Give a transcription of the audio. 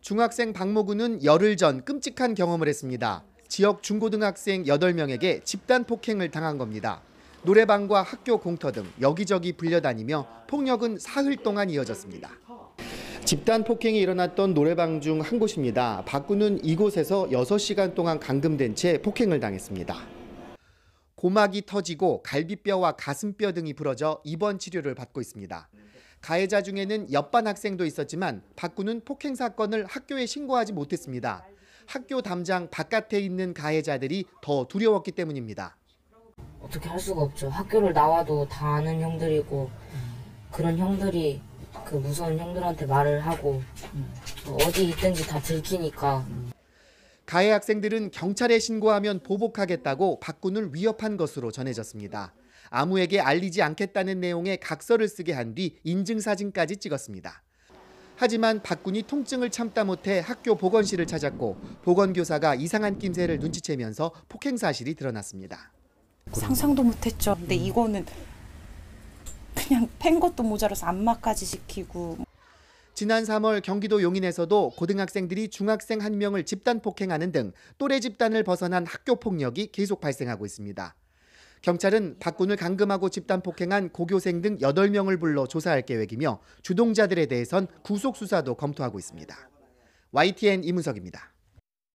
중학생 박모군은 열흘 전 끔찍한 경험을 했습니다. 지역 중고등학생 8명에게 집단 폭행을 당한 겁니다. 노래방과 학교 공터 등 여기저기 불려다니며 폭력은 사흘 동안 이어졌습니다. 집단 폭행이 일어났던 노래방 중 한 곳입니다. 박군은 이곳에서 6시간 동안 감금된 채 폭행을 당했습니다. 고막이 터지고 갈비뼈와 가슴뼈 등이 부러져 입원 치료를 받고 있습니다. 가해자 중에는 옆반 학생도 있었지만 박군는 폭행 사건을 학교에 신고하지 못했습니다. 학교 담장 바깥에 있는 가해자들이 더 두려웠기 때문입니다. 어떻게 할 수가 없죠. 학교를 나와도 다 아는 형들이고 그런 형들이 그 무서운 형들한테 말을 하고 뭐 어디 있든지 다 들키니까 가해 학생들은 경찰에 신고하면 보복하겠다고 박군을 위협한 것으로 전해졌습니다. 아무에게 알리지 않겠다는 내용의 각서를 쓰게 한 뒤 인증사진까지 찍었습니다. 하지만 박군이 통증을 참다 못해 학교 보건실을 찾았고 보건교사가 이상한 낌새를 눈치채면서 폭행 사실이 드러났습니다. 상상도 못했죠. 근데 이거는 그냥 팬 것도 모자라서 안마까지 시키고 지난 3월 경기도 용인에서도 고등학생들이 중학생 한 명을 집단 폭행하는 등 또래 집단을 벗어난 학교 폭력이 계속 발생하고 있습니다. 경찰은 박군을 감금하고 집단 폭행한 고교생 등 8명을 불러 조사할 계획이며 주동자들에 대해선 구속 수사도 검토하고 있습니다. YTN 이문석입니다.